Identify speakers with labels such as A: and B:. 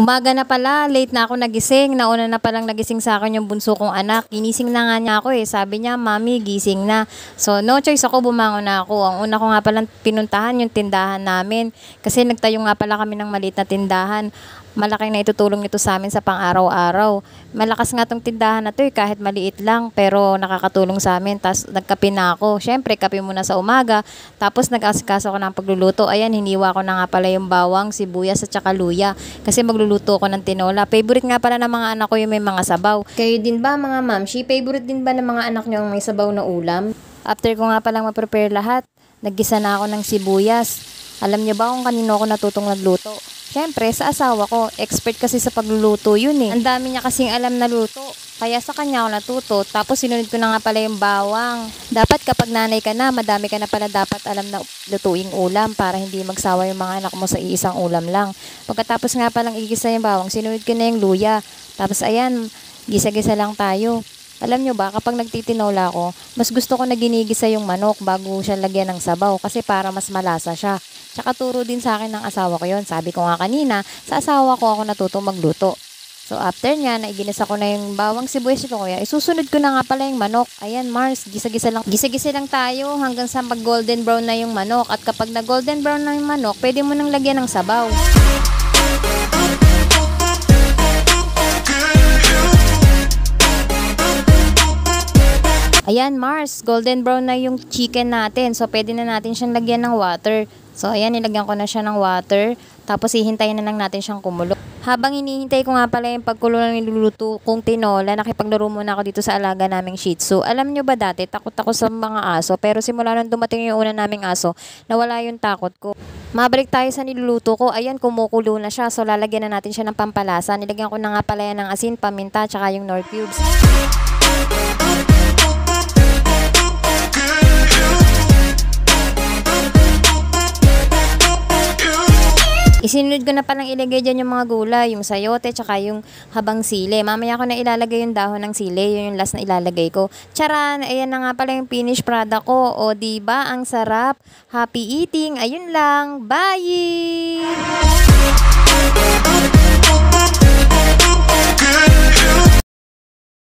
A: Umaga na pala, late na ako nagising. Nauna na palang nagising sa akin yung bunso kong anak. Ginising na nga niya ako eh. Sabi niya, mami, gising na. So, no choice ako, bumangon na ako. Ang una ko nga palang pinuntahan yung tindahan namin. Kasi nagtayo nga pala kami ng maliit na tindahan. Malaking naitutulong nito sa amin sa pang-araw-araw. Malakas nga tong tindahan na to eh, kahit maliit lang, pero nakakatulong sa amin. Tapos nagkape na ako. Siyempre, kape muna sa umaga. Tapos nag-asikaso ako ng pagluluto. Ayan, hiniwa ko na nga pala yung bawang, sibuyas at tsaka luya. Kasi magluluto ko ng tinola. Favorite nga pala ng mga anak ko yung may mga sabaw. Kayo din ba mga mamshi? Favorite din ba ng mga anak nyo ang may sabaw na ulam? After ko nga palang ma-prepare lahat, naggisa na ako ng sibuyas. Alam niyo ba kung kanino ako natutong nagluto? Siyempre, sa asawa ko, expert kasi sa pagluluto yun eh. Ang dami niya kasing alam na luto. Kaya sa kanya ako natuto. Tapos sinunod ko na nga pala yung bawang. Dapat kapag nanay ka na, madami ka na pala dapat alam na lutuing ulam para hindi magsawa yung mga anak mo sa iisang ulam lang. Pagkatapos nga palang igisa yung bawang, sinunod ko na yung luya. Tapos ayan, gisa-gisa lang tayo. Alam nyo ba, kapag nagtitinola ako, mas gusto ko na ginigisa yung manok bago siya lagyan ng sabaw kasi para mas malasa siya. Tsaka turo din sa akin ng asawa ko yon. Sabi ko nga kanina, sa asawa ko ako natuto magluto. So after niya, naiginisa ko na yung bawang sibuyas ko kuya. Isusunod eh, ko na nga pala yung manok. Ayan Mars, gisa-gisa lang. Gisa-gisa lang tayo hanggang sa mag golden brown na yung manok. At kapag na golden brown na yung manok, pwede mo nang lagyan ng sabaw. Ayan Mars, golden brown na yung chicken natin. So pwede na natin siyang lagyan ng water. So ayan, nilagyan ko na siya ng water. Tapos ihintayin na lang natin siyang kumulo. Habang hinihintay ko nga pala yung pagkulo ng niluluto kong tinola, nakipaglaro muna ako dito sa alaga naming Shih Tzu. Alam nyo ba dati, takot ako sa mga aso. Pero simula nang dumating yung una naming aso, nawala yung takot ko. Mabalik tayo sa niluluto ko. Ayan, kumukulo na siya. So lalagyan na natin siya ng pampalasa. Nilagyan ko na nga pala yan ng asin, paminta, tsaka yung nor cubes. Isinunod ko na palang ilagay dyan yung mga gulay, yung sayote, tsaka yung habang sili. Mamaya ko na ilalagay yung dahon ng sili, yun yung last na ilalagay ko. Charan, ayan na nga pala yung finished product ko. O, ba diba? Ang sarap. Happy eating. Ayun lang. Bye!